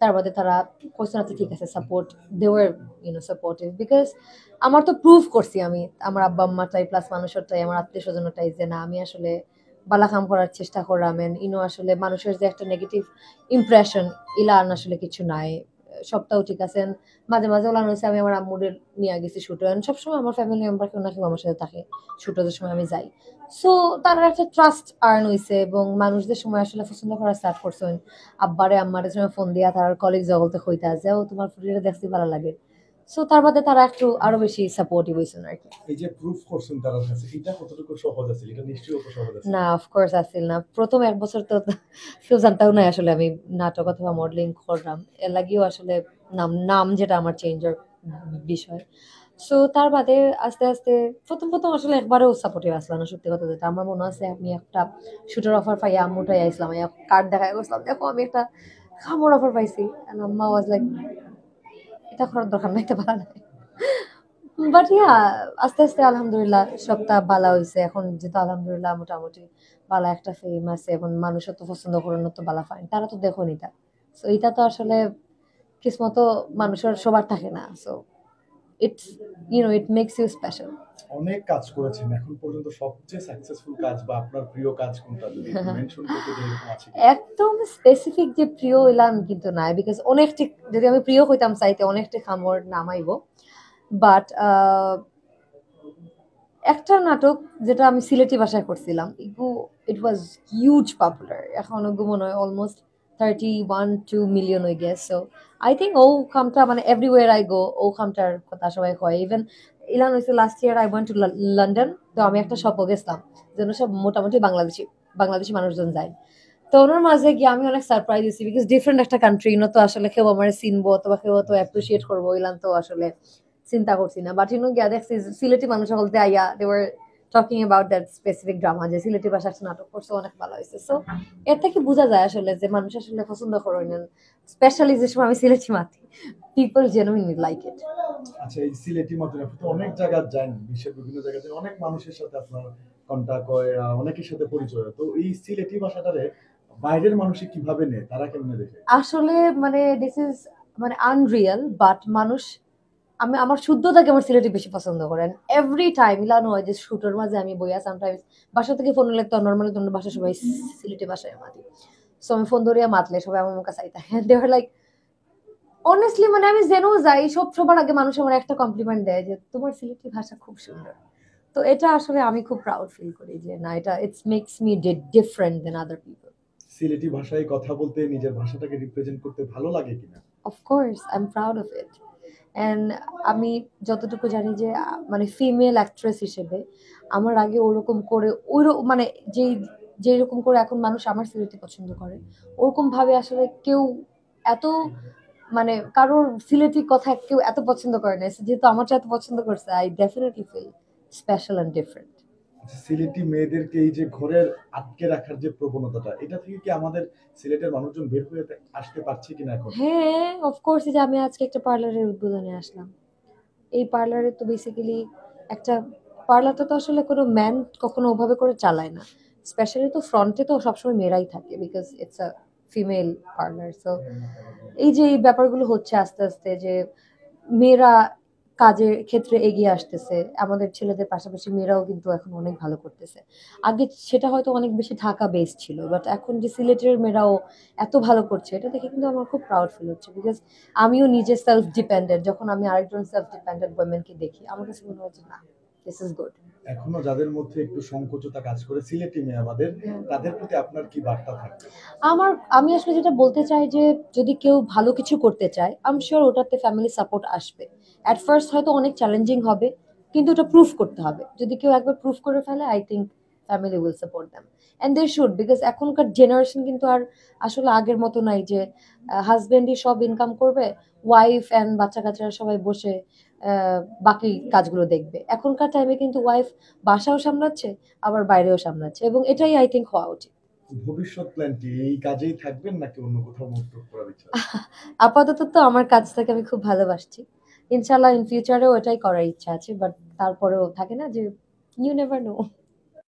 তার বাদে তারা কোশ্চেন আছে ঠিক আছে support you know supportive because আমার তো প্রুভ করছি আমি আমার আব্বা আম্মাটাই প্লাস মানুষেরটাই আমার আত্মীয় স্বজনটাই যে না আমি আসলে বালা কাম করার চেষ্টা করলাম ইনো আসলে মানুষের যে একটা নেগেটিভ ইমপ্রেশন ইলান আসলে কিছু নাই সপ্তাহ ঠিক আছেন মাঝে মাঝে ওলান হয়েছে আমি আমার আম্মুদের নিয়ে গেছি শুটে সবসময় আমার ফ্যামিলি মেম্বার কেউ না কেউ আমার সাথে থাকে শুটের সময় আমি যাই সো তার একটা ট্রাস্ট আর্ন হয়েছে এবং মানুষদের সময় আসলে পছন্দ করা স্টার্ট করছেন আব্বারে আম্মারের সময় ফোন দিয়া তার কলেজ জগতে হইতে আছে ও তোমার ফুটিটা দেখতে ভালো লাগে সো তার মধ্যে তারা একটু আরো বেশি সাপোর্টিভ হইছিল আর কি এই যে প্রুফ করছেন তারা কাছে এটা কতটুকু সহজ আছে এটা নিশ্চয়ই অত সহজ আছে না অফ কোর্স আছিল না প্রথম এক বছর তো কেউ জানতাও না আসলে আমি নাটক অথবা মডেলিং করলাম এর লাগিও আসলে নাম নাম যেটা আমার চেঞ্জের বিষয় সো তার বাদে আস্তে আস্তে প্রথম প্রথম আসলে একবারেও সাপোর্টিভ আসলাম না সত্যি কথা যেটা আমার মনে আছে আমি একটা শুটার অফার পাই আইসলাম আসলাম কার্ড দেখাই গেছিলাম দেখো আমি একটা খামর অফার পাইছি আম্মা ওয়াজ লাইক এটা করার দরকার নাই এটা পারা নাই বাট ইয়া আস্তে আস্তে আলহামদুলিল্লাহ সবটা বালা হয়েছে এখন যেহেতু আলহামদুলিল্লাহ মোটামুটি বালা একটা ফেম আছে এখন মানুষও তো পছন্দ করেন তো বালা ফাইন তারা তো দেখুন এটা সো এটা তো আসলে কিসমত মানুষের সবার থাকে না so it's you know it makes you special অনেক কাজ করেছেন এখন পর্যন্ত সবচেয়ে সাকসেসফুল কাজ বা আপনার প্রিয় কাজ কোনটা যদি মেনশন করতে একদম স্পেসিফিক যে প্রিয় এলাম কিন্তু নাই বিকজ অনেকটি যদি আমি প্রিয় হইতাম চাইতে অনেকটি খামর নামাইব বাট একটা নাটক যেটা আমি সিলেটি ভাষায় করছিলাম ইগু ইট ওয়াজ হিউজ পপুলার এখন ওগু মনে হয় almost 31 2 million I guess so I think ও খামটা মানে এভরিওয়ার আই গো ও খামটার কথা সবাই হয় ইভেন ইলান হয়েছে last year I want to London তো আমি একটা শপও গেছিলাম যেন সব মোটামুটি বাংলাদেশি বাংলাদেশি মানুষজন যায় তো ওনার মাঝে গিয়ে আমি অনেক সারপ্রাইজ হয়েছি বিকজ ডিফারেন্ট একটা কান্ট্রি ইনো তো আসলে কেউ আমার চিনবো অথবা কেউ তো অ্যাপ্রিসিয়েট করবো ইলান তো আসলে চিন্তা করছি না বাট ইনো গিয়া দেখছি সিলেটি মানুষ বলতে আইয়া they were talking about that specific drama যে সিলেটি ভাষা একটা নাটক করছে অনেক ভালো হয়েছে সো এর থেকে বোঝা যায় আসলে যে মানুষ আসলে পছন্দ করে নেন স্পেশালি যে সময় আমি সিলেটি মাতি পিপল জেনুইনলি লাইক ইট আচ্ছা এই সিলেটি মাতি আপনি তো অনেক জায়গা যান বিশ্বের বিভিন্ন জায়গাতে অনেক মানুষের সাথে আপনার কন্টাক্ট হয় অনেকের সাথে পরিচয় তো এই সিলেটি ভাষাটারে বাইরের মানুষ কিভাবে নেয় তারা কেমনে দেখে আসলে মানে দিস ইজ মানে আনরিয়াল বাট মানুষ আমি আমার শুদ্ধতাকে আমার সিলেটি বেশি পছন্দ করেন এভরি টাইম ইলানো হয় যে শুটোর মাঝে আমি বইয়া সামটাইমস বাসা থেকে ফোন লাগতো নর্মালি তোমার বাসা সবাই সিলেটি বাসায় মাতি সো আমি ফোন ধরিয়া মাতলে সবাই আমার মুখে চাইতা হ্যাঁ দেওয়ার লাইক অনেস্টলি মানে আমি জেনেও যাই সব সবার আগে মানুষ আমার একটা কমপ্লিমেন্ট দেয় যে তোমার সিলেটি ভাষা খুব সুন্দর তো এটা আসলে আমি খুব প্রাউড ফিল করি যে না এটা it's makes me different than other people Sylheti ভাষায় কথা বলতে নিজের ভাষাটাকে রিপ্রেজেন্ট করতে ভালো লাগে কিনা of course I am proud of it and আমি যতটুকু জানি যে মানে ফিমেল অ্যাক্ট্রেস হিসেবে আমার আগে ওরকম করে ওই মানে যেই যেরকম করে এখন মানুষ আমার সিলেটি পছন্দ করে ওরকমভাবে আসলে কেউ এত মানে কারোর সিলেটি কথা কেউ এত পছন্দ করে না যেহেতু আমার এত পছন্দ করছে I definitely feel special and different Sylheti মেয়েদেরকে এই যে ঘরের আটকে রাখার যে প্রবণতাটা এটা থেকে কি আমাদের সিলেটের মানুষজন বের হয়ে আসতে পারছে কিনা এখন হ্যাঁ অফকোর্স যে আমি আজকে একটা পার্লারের উদ্বোধনে আসলাম এই পার্লারে তো বেসিক্যালি একটা পার্লারটা তো আসলে কোনো ম্যান কখনো ওভাবে করে চালায় না স্পেশালি তো ফ্রন্টে তো সবসময় মেয়েরাই থাকে because it's a female parlour so এই যে এই ব্যাপারগুলো হচ্ছে আস্তে আস্তে যে মেয়েরা কাজের ক্ষেত্রে এগিয়ে আসতেছে আমাদের ছেলেদের পাশাপাশি মেয়েরাও কিন্তু এখন অনেক ভালো করতেছে আগে সেটা হয়তো অনেক বেশি ঢাকা বেস ছিল বাট এখন যে সিলেটের মেয়েরাও এত ভালো করছে এটা দেখে কিন্তু আমার খুব প্রাউড ফিল হচ্ছে বিকজ আমিও নিজে সেলফ ডিপেন্ডেন্ট যখন আমি আরেকজন সেলফ ডিপেন্ডেন্ট ওয়েমেনকে দেখি আমার কাছে মনে হচ্ছে না দিস ইজ গুড এখনো যাদের মধ্যে একটু সংকোচতা কাজ করে সিলেটি হ্যাঁ। তাদের প্রতি আপনার কি বার্তা আমার আমি আসলে যেটা বলতে চাই যে যদি কেউ ভালো কিছু করতে চায় আম শিওর ওটাতে ফ্যামিলি সাপোর্ট আসবে অ্যাট ফার্স্ট হয়তো অনেক চ্যালেঞ্জিং হবে কিন্তু ওটা প্রুফ করতে হবে যদি কেউ একবার প্রুফ করে ফেলে I think family will support them and they should because এখনকার জেনারেশন কিন্তু আর আসলে আগের মতো নাই যে হাজব্যান্ডই সব ইনকাম করবে ওয়াইফ অ্যান্ড বাচ্চা কাচ্চারা সবাই বসে বাকি কাজগুলো দেখবে এখনকার টাইমে কিন্তু ওয়াইফ বাসাও সামলাচ্ছে আবার বাইরেও সামলাচ্ছে এবং এটাই আই থিঙ্ক হওয়া উচিত ভবিষ্যৎ এই কাজেই থাকবেন নাকি অন্য কোথাও আপাতত তো আমার কাজটাকে আমি খুব ভালোবাসছি ইনশাল্লাহ ইন ফিউচারেও এটাই করার ইচ্ছা আছে বাট তারপরেও থাকে না যে ইউ নেভার নো